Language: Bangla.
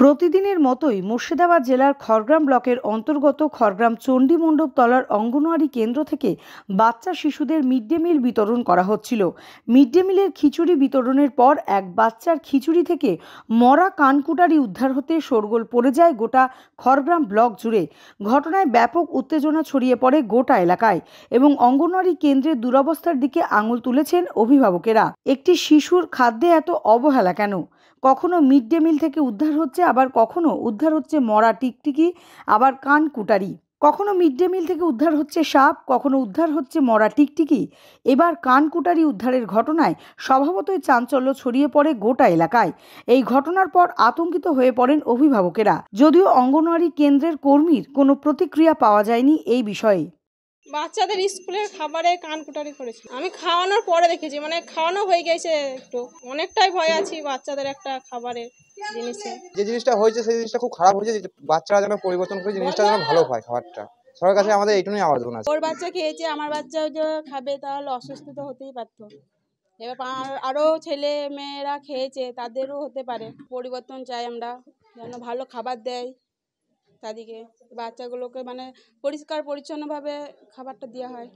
প্রতিদিনের মতোই মুর্শিদাবাদ জেলার খড়গ্রাম ব্লকের অন্তর্গত খড়গ্রাম চণ্ডীমণ্ডপ তলার অঙ্গনওয়াড়ি কেন্দ্র থেকে বাচ্চা শিশুদের মিড ডে মিল বিতরণ করা হচ্ছিল মিড ডে মিলের খিচুড়ি বিতরণের পর এক বাচ্চার খিচুড়ি থেকে মরা কানকুটারি উদ্ধার হতে শোরগোল পড়ে যায় গোটা খড়গ্রাম ব্লক জুড়ে ঘটনায় ব্যাপক উত্তেজনা ছড়িয়ে পড়ে গোটা এলাকায় এবং অঙ্গনওয়াড়ি কেন্দ্রের দুরবস্থার দিকে আঙুল তুলেছেন অভিভাবকেরা একটি শিশুর খাদ্যে এত অবহেলা কেন কখনো মিড ডে মিল থেকে উদ্ধার হচ্ছে হচ্ছে আবার কখনো উদ্ধার হচ্ছে মরা টিকটিকি আবার কান কুটারি কখনো মিড ডে মিল থেকে উদ্ধার হচ্ছে সাপ কখনো উদ্ধার হচ্ছে মরা টিকটিকি এবার কানকুটারি উদ্ধারের ঘটনায় স্বভাবতই চাঞ্চল্য ছড়িয়ে পড়ে গোটা এলাকায় এই ঘটনার পর আতঙ্কিত হয়ে পড়েন অভিভাবকেরা যদিও অঙ্গনওয়াড়ি কেন্দ্রের কর্মীর কোনো প্রতিক্রিয়া পাওয়া যায়নি এই বিষয়ে বাচ্চাদের স্কুলের খাবারে কানকুটারি করেছে আমি খাওয়ানোর পরে দেখেছি মানে খাওয়ানো হয়ে গেছে একটু অনেকটাই ভয় আছি বাচ্চাদের একটা খাবারের যে জিনিসটা হয়েছে সেই জিনিসটা খুব খারাপ হয়েছে বাচ্চারা যেন পরিবর্তন করে জিনিসটা যেন ভালো হয় খাবারটা সবার কাছে আমাদের এইটুকুই আওয়াজ আছে ওর বাচ্চা খেয়েছে আমার বাচ্চাও যে খাবে তাহলে অসুস্থ তো হতেই পারত এবার আরও ছেলে মেয়েরা খেয়েছে তাদেরও হতে পারে পরিবর্তন চাই আমরা যেন ভালো খাবার দেয় তাদেরকে বাচ্চাগুলোকে মানে পরিষ্কার পরিচ্ছন্নভাবে খাবারটা দেওয়া হয়